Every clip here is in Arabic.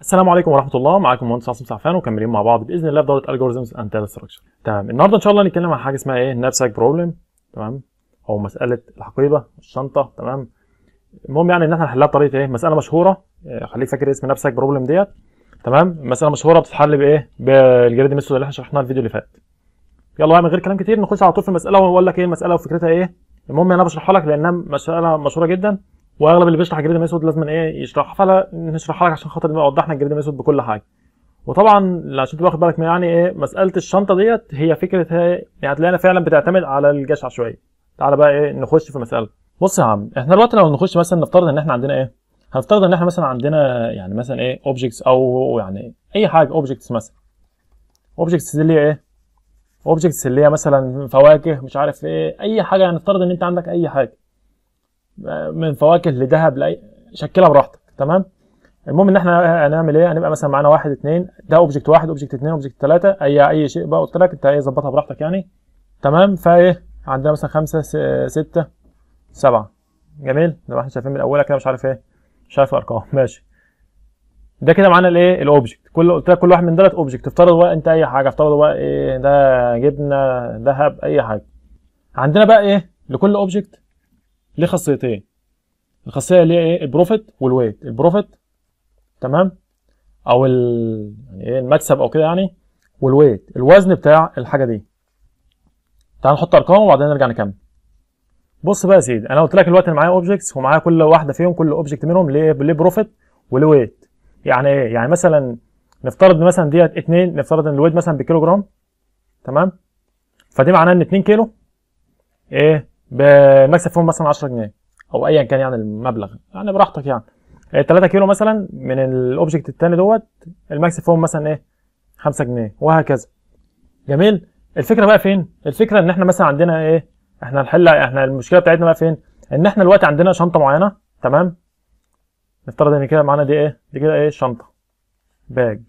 السلام عليكم ورحمه الله معاكم مهندس عاصم سعفان ومكملين مع بعض باذن الله في دوره الجوريزمز اند داتا ستراكشر تمام النهارده ان شاء الله هنتكلم عن حاجه اسمها ايه نابساك بروبلم تمام او مساله الحقيبه الشنطه تمام المهم يعني ان احنا نحلها بطريقه ايه مساله مشهوره آه، خليك فاكر اسم نابساك بروبلم ديت تمام مساله مشهوره بتتحل بايه بالجريد ميثود اللي احنا شرحناها الفيديو اللي فات يلا بقى من غير كلام كتير نخش على طول في المساله واقول لك ايه المساله وفكرتها ايه المهم يعني انا بشرحها لك لانها مساله مشهوره جدا واغلب اللي بيشرح الجريد الاسود لازم ايه يشرحها فلا نشرحها لك عشان خاطر نبقى وضحنا الجريد الاسود بكل حاجه وطبعا عشان تبقى واخد بالك من يعني ايه مساله الشنطه ديت هي فكره هي إيه، يعني هتلاقينا فعلا بتعتمد على الجشع شويه تعالى بقى ايه نخش في المساله بص يا عم احنا دلوقتي لو نخش مثلا نفترض ان احنا عندنا ايه هنفترض ان احنا مثلا عندنا يعني مثلا ايه اوبجكتس او يعني اي حاجه اوبجكتس مثلا اوبجكتس اللي هي ايه اوبجكتس اللي هي مثلا فواكه مش عارف ايه اي حاجه يعني نفترض ان انت عندك اي حاجه من فواكه لذهب لاي شكلها براحتك تمام المهم ان احنا هنعمل ايه هنبقى مثلا معانا واحد اتنين ده اوبجكت واحد اوبجكت اتنين اوبجكت تلاته اي اي شيء بقى قلت لك انت ايه ظبطها براحتك يعني تمام فايه عندنا مثلا خمسه سته سبعه جميل زي ما احنا شايفين من اولها كده مش عارف ايه مش عارف الارقام ماشي ده كده معانا الايه الاوبجكت كل قلت لك كل واحد من دولت اوبجكت افترض بقى انت اي حاجه افترض بقى ايه ده جبنه ذهب اي حاجه عندنا بقى ايه لكل اوبجكت ليه خاصيتين الخاصيه اللي هي ايه البروفيت والويت البروفيت تمام او ال... يعني ايه المكسب او كده يعني والويت الوزن بتاع الحاجه دي تعال نحط ارقام وبعدين نرجع نكمل بص بقى يا سيدي انا قلت لك دلوقتي انا معايا اوبجكتس ومعايا كل واحده فيهم كل اوبجكت منهم ليه ليه بروفيت وليه ويت يعني ايه يعني مثلا نفترض مثلا ديت 2 نفترض ان الويت مثلا بكيلو جرام تمام فدي معناها ان 2 كيلو ايه بمكسب فيهم مثلا 10 جنيه او ايا كان يعني المبلغ يعني براحتك يعني 3 آه، كيلو مثلا من الاوبجكت الثاني دوت المكسب فيهم مثلا ايه 5 جنيه وهكذا جميل الفكره بقى فين الفكره ان احنا مثلا عندنا ايه احنا الحل احنا المشكله بتاعتنا بقى فين ان احنا دلوقتي عندنا شنطه معينه تمام نفترض ان كده معانا دي ايه دي كده ايه شنطه باج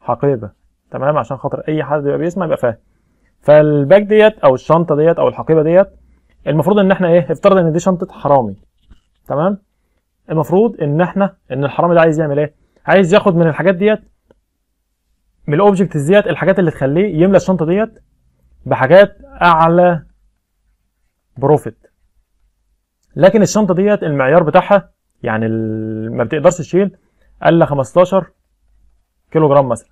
حقيبه تمام عشان خاطر اي حد يبقى بيسمع يبقى فاهم فالباج ديت او الشنطه ديت او الحقيبه ديت المفروض ان احنا ايه افترض ان دي شنطه حرامي تمام المفروض ان احنا ان الحرامي ده عايز يعمل ايه عايز ياخد من الحاجات ديت من الاوبجكت ديت الحاجات اللي تخليه يملى الشنطه ديت بحاجات اعلى بروفيت لكن الشنطه ديت المعيار بتاعها يعني ما بتقدرش تشيل الا 15 كيلو جرام مثلا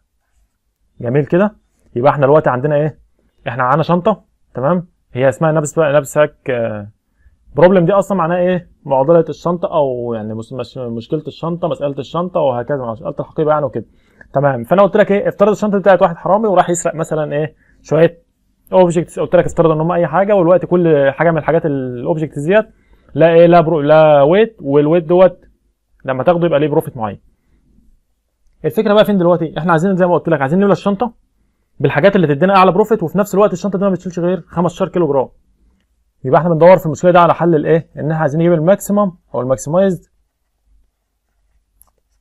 جميل كده يبقى احنا دلوقتي عندنا ايه احنا معانا شنطه تمام هي اسمها نبس نبسك بروبلم آه، دي اصلا معناها ايه معضله الشنطه او يعني مشكله الشنطه مساله الشنطه وهكذا مساله الحقيبه يعني وكده تمام فانا قلت لك ايه افترض الشنطه بتاعت واحد حرامي وراح يسرق مثلا ايه شويه اوبجكتس قلت لك افترض ان هم اي حاجه والوقت كل حاجه من الحاجات الاوبجكتس ديت لا ايه لا برو لا ويت والويت دوت لما تاخده يبقى ليه بروفيت معين الفكره بقى فين دلوقتي احنا عايزين زي ما قلت لك عايزين نملى الشنطه بالحاجات اللي تدينا اعلى بروفيت وفي نفس الوقت الشنطه دي ما بتشيلش غير 15 كيلو جرام يبقى احنا بندور في المشكله دي على حل الايه ان احنا عايزين نجيب الماكسيمم او الماكسمايز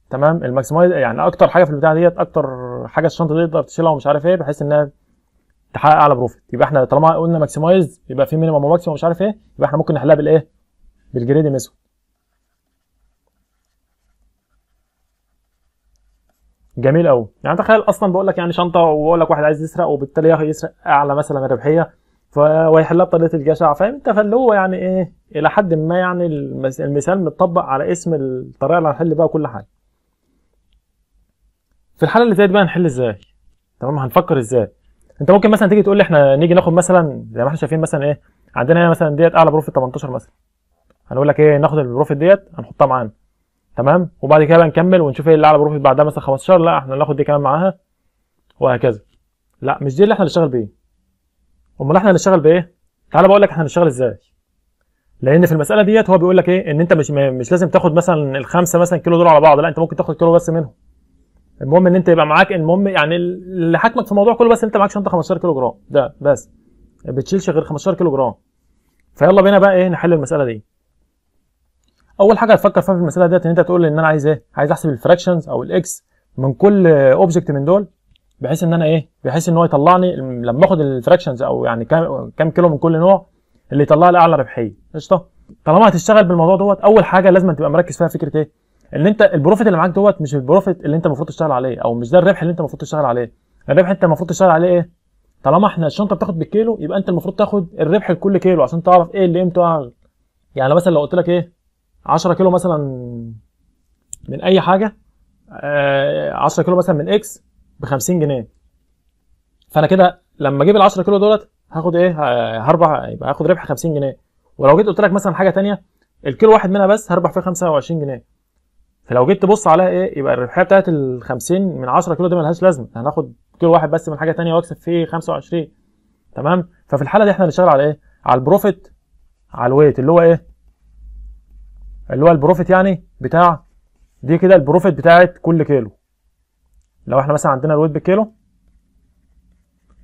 تمام الماكسمايز يعني اكتر حاجه في البتاع ديت اكتر حاجه الشنطه دي تقدر تشيلها ومش عارف ايه بحيث انها تحقق اعلى بروفيت يبقى احنا طالما قلنا ماكسمايز يبقى في مينيمم وماكسيمم ومش عارف ايه يبقى احنا ممكن نحلها بالايه بالجريدي ميثود جميل قوي يعني تخيل اصلا بقول لك يعني شنطه وبقول لك واحد عايز يسرق وبالتالي يسرق اعلى مثلا الربحيه ويحلها بطريقه الجشع فاهم انت فاللي هو يعني ايه الى حد ما يعني المثال متطبق على اسم الطريقه اللي هنحل بيها كل حاجه في الحاله اللي زي دي بقى هنحل ازاي تمام هنفكر ازاي انت ممكن مثلا تيجي تقول لي احنا نيجي ناخد مثلا زي ما احنا شايفين مثلا ايه عندنا هنا مثلا ديت اعلى بروفيت 18 مثلا هنقول لك ايه ناخد البروفيت ديت هنحطها معانا تمام وبعد كده بقى نكمل ونشوف ايه اللي على بروفيت بعدها مثلا 15 لا احنا ناخد دي كمان معاها وهكذا لا مش دي اللي احنا هنشتغل بيه امال احنا هنشتغل بايه تعالى بقول لك احنا هنشتغل ازاي لان في المساله ديت هو بيقول لك ايه ان انت مش مش لازم تاخد مثلا الخمسه مثلا كيلو دول على بعض لا انت ممكن تاخد كيلو بس منهم المهم ان انت يبقى معاك المهم يعني اللي حاكمك في الموضوع كله بس انت معاك شنطه 15 كيلو جرام ده بس ما بتشيلش غير 15 كيلو جرام فيلا بينا بقى ايه نحل المساله دي اول حاجه هتفكر فيها في المساله ديت ان انت تقول ان انا عايز ايه عايز احسب الفراكشنز او الاكس من كل اوبجكت من دول بحيث ان انا ايه بحيث ان هو يطلعني لما اخد الفراكشنز او يعني كام كام كيلو من كل نوع اللي يطلع لي اعلى ربحيه قشطه طالما هتشتغل بالموضوع دوت اول حاجه لازم تبقى مركز فيها فكره ايه ان انت البروفيت اللي معاك دوت مش البروفيت اللي انت المفروض تشتغل عليه او مش ده الربح اللي انت المفروض تشتغل عليه الربح انت المفروض تشتغل عليه ايه طالما احنا الشنطه بتاخد بالكيلو يبقى انت المفروض تاخد الربح لكل كيلو عشان تعرف ايه اللي قيمته اعلى يعني مثلا لو قلت لك ايه 10 كيلو مثلا من اي حاجه 10 آه، كيلو مثلا من اكس ب 50 جنيه فانا كده لما اجيب ال 10 كيلو دولت هاخد ايه هربح يبقى هاخد ربح 50 جنيه ولو جيت قلت لك مثلا حاجه ثانيه الكيلو واحد منها بس هربح فيه 25 جنيه فلو جيت تبص عليها ايه يبقى الربحيه بتاعت ال 50 من 10 كيلو دي ملهاش لازمه هناخد كيلو واحد بس من حاجه ثانيه واكسب فيه 25 تمام ففي الحاله دي احنا هنشتغل على ايه على البروفيت على الويت اللي هو ايه اللي هو البروفيت يعني بتاع دي كده البروفيت بتاعت كل كيلو لو احنا مثلا عندنا الويت بالكيلو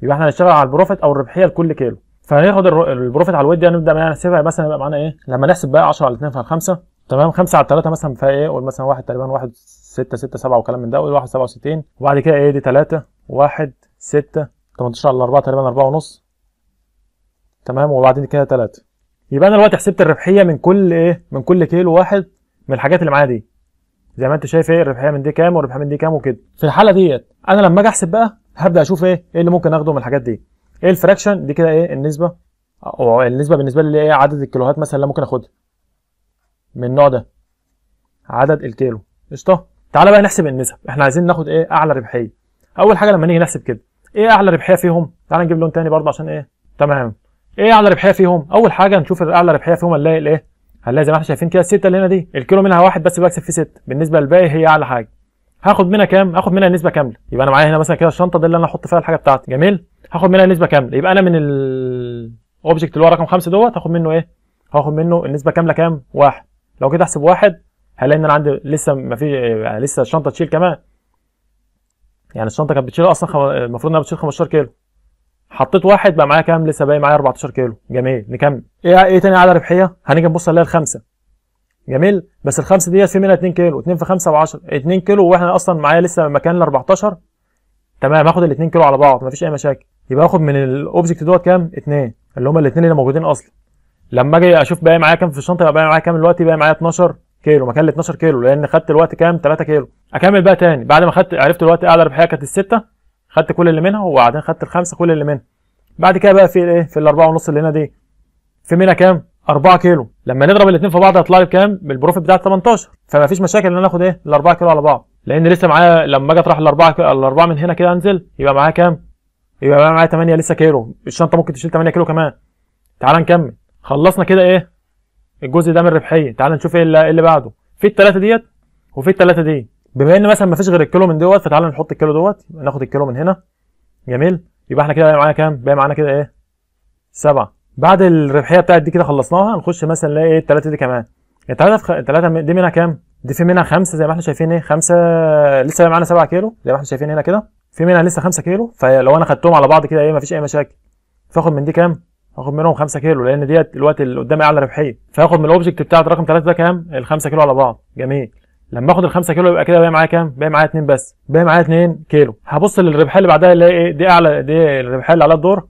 يبقى احنا هنشتغل على البروفيت او الربحيه لكل كيلو فهناخد البروفيت على الويت دي هنبدا بقى نحسبها مثلا يبقى معانا ايه لما نحسب بقى 10 على 2 فيها 5 تمام 5 على 3 مثلا فيها ايه قول مثلا 1 تقريبا 1 6 6 7 وكلام من ده قول 1 67 وبعد كده ايه دي 3 1 6 18 على 4 تقريبا 4 ونص تمام وبعدين كده 3 يبقى انا دلوقتي حسبت الربحيه من كل ايه من كل كيلو واحد من الحاجات اللي معايا دي زي ما انت شايف ايه الربحيه من دي كام والربحيه من دي كام وكده في الحاله ديت انا لما اجي احسب بقى هبدا اشوف ايه ايه اللي ممكن اخده من الحاجات دي ايه الفراكشن دي كده ايه النسبه او النسبه بالنسبه لي ايه عدد الكيلوهات مثلا اللي ممكن اخدها من النوع ده عدد الكيلو قشطه تعالى بقى نحسب النسب احنا عايزين ناخد ايه اعلى ربحيه اول حاجه لما نيجي نحسب كده ايه اعلى ربحيه فيهم تعالى نجيب لون تاني برضه عشان ايه تمام ايه اعلى ربحيه فيهم اول حاجه نشوف الاعلى ربحيه فيهم هنلاقي الايه هنلاقي زي ما احنا شايفين كده السته اللي هنا دي الكيلو منها واحد بس بكسب فيه سته بالنسبه للباقي هي اعلى حاجه هاخد منها كام هاخد منها نسبه كامله يبقى انا معايا هنا مثلا كده الشنطه دي اللي انا هحط فيها الحاجه بتاعتي جميل هاخد منها نسبه كامله يبقى انا من الاوبجكت اللي هو رقم خمسه دوت هاخد منه ايه هاخد منه النسبه كامله كام واحد لو كده احسب واحد هلاقي ان انا عندي لسه ما في يعني لسه الشنطه تشيل كمان يعني الشنطه كانت بتشيل اصلا المفروض انها بتشيل 15 كيلو حطيت واحد بقى معايا كام لسه باقي معايا 14 كيلو جميل نكمل ايه ايه تاني اعلى ربحيه هنيجي نبص نلاقي الخمسه جميل بس الخمسه ديت في منها 2 كيلو 2 في 5 و10 2 كيلو واحنا اصلا معايا لسه مكان ال 14 تمام هاخد ال 2 كيلو على بعض مفيش اي مشاكل يبقى هاخد من الاوبجكت دوت كام 2 اللي هم الاثنين اللي موجودين اصلا لما اجي اشوف باقي معايا كام في الشنطه يبقى باقي معايا كام دلوقتي باقي معايا 12 كيلو مكان ال 12 كيلو لان خدت الوقت كام 3 كيلو اكمل بقى تاني بعد ما خدت عرفت الوقت اعلى ربحيه كانت السته خدت كل اللي منها وبعدين خدت الخمسه كل اللي منها بعد كده بقى في ايه في الاربعه ونص اللي هنا دي في منها كام 4 كيلو لما نضرب الاثنين في بعض هيطلع لي بكام بالبروفيت بتاع 18 فما فيش مشاكل ان انا اخد ايه ال 4 كيلو على بعض لان لسه معايا لما اجي اطرح الاربعه الاربعه من هنا كده انزل يبقى معايا كام يبقى معايا 8 لسه كيلو الشنطه ممكن تشيل 8 كيلو كمان تعال نكمل خلصنا كده ايه الجزء ده من الربحيه تعال نشوف ايه اللي إيه بعده في الثلاثه ديت وفي الثلاثه دي بما ان مثلا ما فيش غير الكيلو من دوت فتعالى نحط الكيلو دوت ناخد الكيلو من هنا جميل يبقى احنا كده بقى معانا كام بقى معانا كده ايه سبعة بعد الربحيه بتاعت دي كده خلصناها نخش مثلا نلاقي ايه الثلاثه دي كمان الثلاثه الثلاثه دي منها كام دي في منها خمسه زي ما احنا شايفين ايه خمسه لسه بقى معانا 7 كيلو زي ما احنا شايفين هنا كده في منها لسه 5 كيلو فلو انا خدتهم على بعض كده ايه مفيش اي مشاكل فاخد من دي كام هاخد منهم 5 كيلو لان ديت الوقت اللي قدامي اعلى ربحيه فاخد من الاوبجكت بتاعت رقم 3 ده كام ال 5 كيلو على بعض جميل لما اخد ال 5 كيلو يبقى كده باقي معايا كام؟ باقي معايا 2 بس، باقي معايا 2 كيلو، هبص للربحيه اللي بعدها اللي هي ايه؟ دي اعلى دي الربحيه اللي عليها الدور،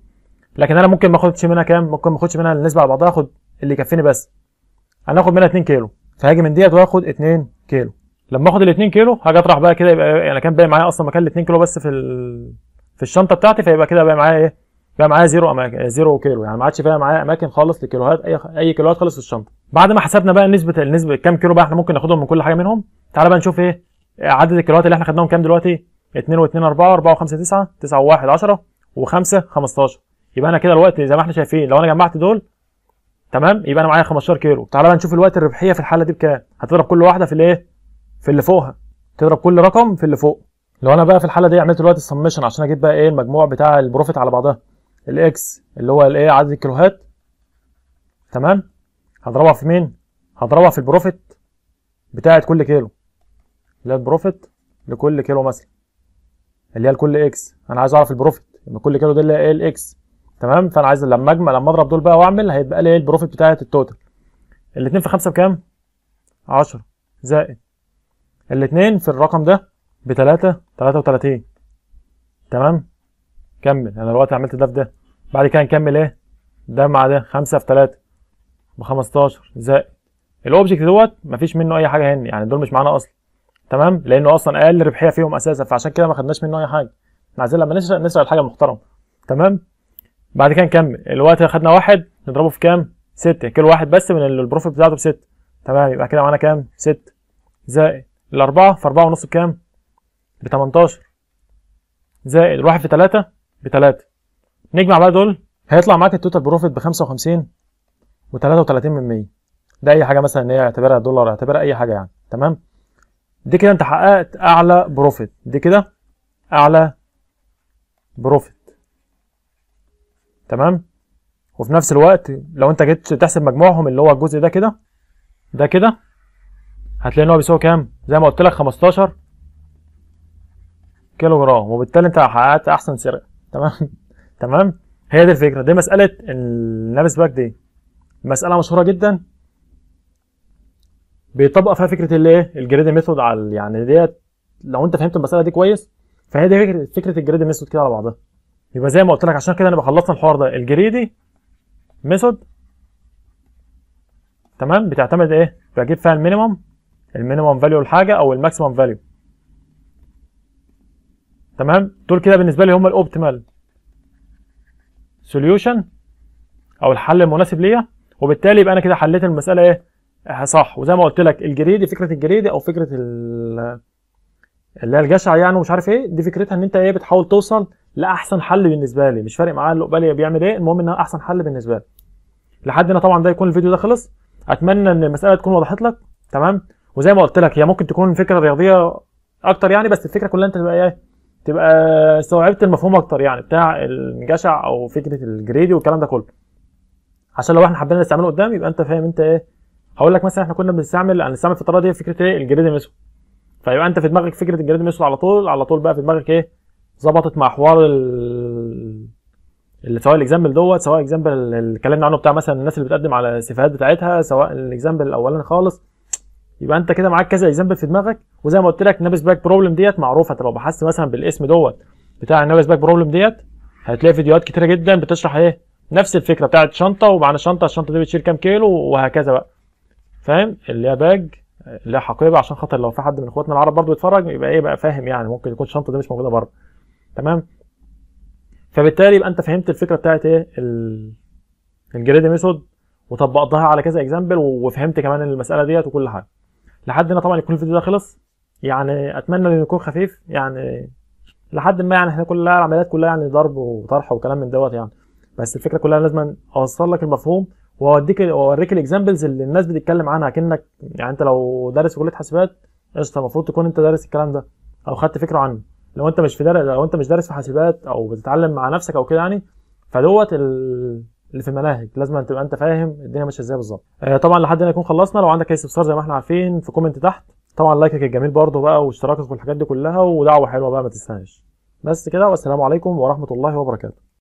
لكن انا ممكن ما اخدش منها كام؟ ممكن ما اخدش منها النسبه على بعضها اخد اللي يكفيني بس. انا اخد منها 2 كيلو، فهاجي من ديت واخد 2 كيلو. لما اخد ال 2 كيلو هاجي اطرح بقى كده يبقى انا يعني كان باقي معايا اصلا مكان ال 2 كيلو بس في ال... في الشنطه بتاعتي فيبقى كده باقي معايا ايه؟ بقى معايا زيرو اماكن زيرو آه، كيلو يعني ما عادش فيها معايا اماكن خالص لكيلوهات اي اي كيلوهات خالص للشنطه الشنطه بعد ما حسبنا بقى نسبه النسبه كام كيلو بقى احنا ممكن ناخدهم من كل حاجه منهم تعالى بقى نشوف ايه عدد الكيلوهات اللي احنا خدناهم كام دلوقتي 2 و2 4 4 و5 9 9 و1 10 و5 15 يبقى انا كده الوقت زي ما احنا شايفين لو انا جمعت دول تمام يبقى انا معايا 15 كيلو تعالى بقى نشوف الوقت الربحيه في الحاله دي بكام هتضرب كل واحده في الايه في اللي فوقها تضرب كل رقم في اللي فوق لو انا بقى في الحاله دي عملت دلوقتي السمشن عشان اجيب بقى ايه المجموع بتاع البروفيت على بعضها الاكس اللي هو الايه عدد الكيلوهات تمام هضربها في مين هضربها في البروفيت بتاعه كل كيلو اللي هي البروفيت لكل كيلو مثلا اللي هي لكل اكس انا عايز اعرف البروفيت يبقى كل كيلو ده اللي هي الاكس تمام فانا عايز لما اجمع لما اضرب دول بقى واعمل هيتبقى لي ايه البروفيت بتاعه التوتال الاثنين في خمسة بكام 10 زائد الاثنين في الرقم ده ب 3 33 تمام كمل انا دلوقتي عملت ده في ده بعد كده نكمل ايه ده مع ده 5 في 3 ب 15 زائد الاوبجكت دوت مفيش منه اي حاجه هن يعني دول مش معانا اصلا تمام لانه اصلا اقل ربحيه فيهم اساسا فعشان كده ما خدناش منه اي حاجه احنا عايزين لما نسرق نسرق الحاجه المحترمه تمام بعد كده نكمل الوقت خدنا واحد نضربه في كام 6 كيلو واحد بس من البروفيت بتاعته ب 6 تمام يبقى كده معانا كام 6 زائد الأربعة في أربعة ونص بكام؟ ب 18 زائد الواحد في ب 3 نجمع بقى دول هيطلع معاك التوتال بروفيت ب 55 و33 ده اي حاجه مثلا ان هي اعتبرها دولار اعتبرها اي حاجه يعني تمام دي كده انت حققت اعلى بروفيت دي كده اعلى بروفيت تمام وفي نفس الوقت لو انت جيت تحسب مجموعهم اللي هو الجزء ده كده ده كده هتلاقي ان هو بيساوي كام زي ما قلت لك 15 كيلو جرام وبالتالي انت حققت احسن سرقه تمام تمام هي دي الفكره دي مساله اللابس باك دي مساله مشهوره جدا بيطبق فيها فكره الايه الجريد ميثود على يعني ديت لو انت فهمت المساله دي كويس فهي دي فكره فكره الجريد ميثود كده على بعضها يبقى زي ما قلت لك عشان كده انا خلصنا الحوار ده الجريدي ميثود تمام بتعتمد ايه بجيب فيها المينيمم المينيمم فاليو الحاجه او الماكسيمم فاليو تمام دول كده بالنسبه لي هم الاوبتيمال سوليوشن او الحل المناسب ليا وبالتالي يبقى انا كده حليت المساله ايه آه، صح وزي ما قلت لك الجريدي فكره الجريدي او فكره اللي هي الجشع يعني ومش عارف ايه دي فكرتها ان انت ايه بتحاول توصل لاحسن حل بالنسبه لي مش فارق معايا قبالي بيعمل ايه المهم ان احسن حل بالنسبه لي لحد هنا طبعا ده يكون الفيديو ده خلص اتمنى ان المساله تكون وضحت لك تمام وزي ما قلت لك هي ممكن تكون فكره رياضيه اكتر يعني بس الفكره كلها انت تبقى ايه تبقى استوعبت المفهوم اكتر يعني بتاع الجشع او فكره الجريدي والكلام ده كله عشان لو احنا حبينا نستعمله قدام يبقى انت فاهم انت ايه هقول لك مثلا احنا كنا بنستعمل هنستعمل يعني في الطريقه دي فكره ايه الجريدي ميثود فيبقى انت في دماغك فكره الجريدي ميثود على طول على طول بقى في دماغك ايه ظبطت مع حوار ال... اللي سواء الاكزامبل دوت سواء الاكزامبل اللي اتكلمنا عنه بتاع مثلا الناس اللي بتقدم على السيفيهات بتاعتها سواء الاكزامبل الاولاني خالص يبقى انت كده معاك كذا اكزامبل في دماغك وزي ما قلت لك نابس باك بروبلم ديت معروفه انت لو بحثت مثلا بالاسم دوت بتاع النابس باك بروبلم ديت هتلاقي فيديوهات كتيره جدا بتشرح ايه نفس الفكره بتاعت شنطه ومعنى شنطه الشنطه دي بتشيل كام كيلو وهكذا بقى فاهم اللي هي باج اللي هي حقيبه عشان خاطر لو في حد من اخواتنا العرب برضه بيتفرج يبقى ايه بقى فاهم يعني ممكن يكون الشنطه دي مش موجوده بره تمام فبالتالي يبقى انت فهمت الفكره بتاعت ايه الجريد ميثود وطبقتها على كذا اكزامبل وفهمت كمان المساله ديت وكل حاجه لحد هنا طبعا يكون الفيديو ده خلص يعني اتمنى انه يكون خفيف يعني لحد ما يعني احنا كل العمليات كلها يعني ضرب وطرح وكلام من دوت يعني بس الفكره كلها لازم اوصل لك المفهوم واوديك اوريك الاكزامبلز اللي الناس بتتكلم عنها كانك يعني انت لو دارس كليه حاسبات قشطه المفروض تكون انت دارس الكلام ده او خدت فكره عنه لو انت مش في دارس لو انت مش دارس في حاسبات او بتتعلم مع نفسك او كده يعني فدوت ال... اللي في المناهج لازم تبقى انت فاهم الدنيا ماشيه ازاي بالظبط آه، طبعا لحد هنا يكون خلصنا لو عندك اي استفسار زي ما احنا عارفين في كومنت تحت طبعا لايكك الجميل برضه بقى واشتراكك والحاجات دي كلها ودعوه حلوه بقى ما تنساهاش بس كده والسلام عليكم ورحمه الله وبركاته